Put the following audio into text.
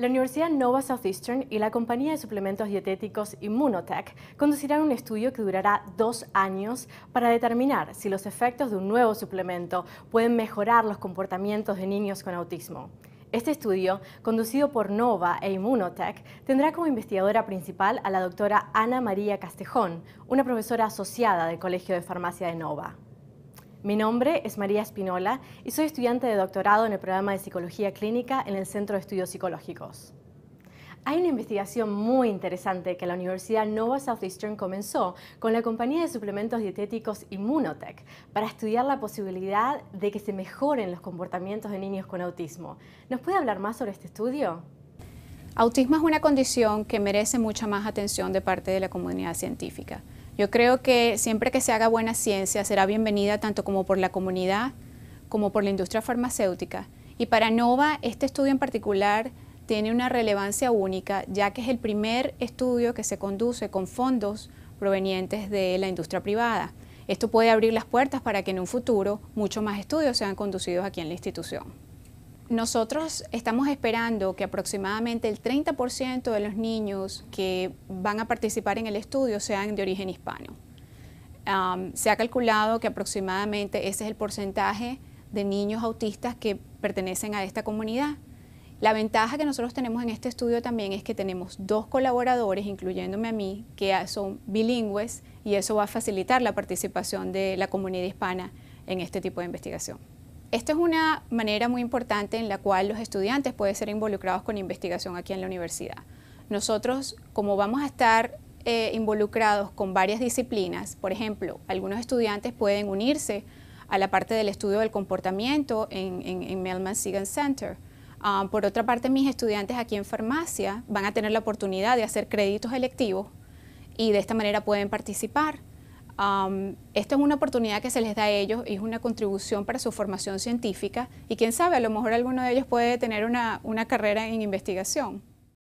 La Universidad Nova Southeastern y la compañía de suplementos dietéticos Immunotech conducirán un estudio que durará dos años para determinar si los efectos de un nuevo suplemento pueden mejorar los comportamientos de niños con autismo. Este estudio, conducido por Nova e Immunotech, tendrá como investigadora principal a la doctora Ana María Castejón, una profesora asociada del Colegio de Farmacia de Nova. Mi nombre es María Espinola y soy estudiante de doctorado en el programa de Psicología Clínica en el Centro de Estudios Psicológicos. Hay una investigación muy interesante que la Universidad Nova Southeastern comenzó con la compañía de suplementos dietéticos Immunotech para estudiar la posibilidad de que se mejoren los comportamientos de niños con autismo. ¿Nos puede hablar más sobre este estudio? Autismo es una condición que merece mucha más atención de parte de la comunidad científica. Yo creo que siempre que se haga buena ciencia será bienvenida tanto como por la comunidad como por la industria farmacéutica. Y para Nova, este estudio en particular tiene una relevancia única, ya que es el primer estudio que se conduce con fondos provenientes de la industria privada. Esto puede abrir las puertas para que en un futuro muchos más estudios sean conducidos aquí en la institución. Nosotros estamos esperando que aproximadamente el 30% de los niños que van a participar en el estudio sean de origen hispano. se ha calculado que aproximadamente ese es el porcentaje de niños autistas que pertenecen a esta comunidad. La ventaja que nosotros tenemos en este estudio también es que tenemos dos colaboradores, incluyéndome a mí, que son bilingües y eso va a facilitar la participación de la comunidad hispana en este tipo de investigación. Esta es una manera muy importante en la cual los estudiantes pueden ser involucrados con investigación aquí en la universidad. Nosotros, como vamos a estar eh, involucrados con varias disciplinas, por ejemplo, algunos estudiantes pueden unirse a la parte del estudio del comportamiento en, en, Melman Sigan Center. Ah, por otra parte, mis estudiantes aquí en farmacia van a tener la oportunidad de hacer créditos electivos y de esta manera pueden participar. Um, esta es una oportunidad que se les da a ellos y es una contribución para su formación científica y quién sabe, a lo mejor alguno de ellos puede tener una carrera en investigación.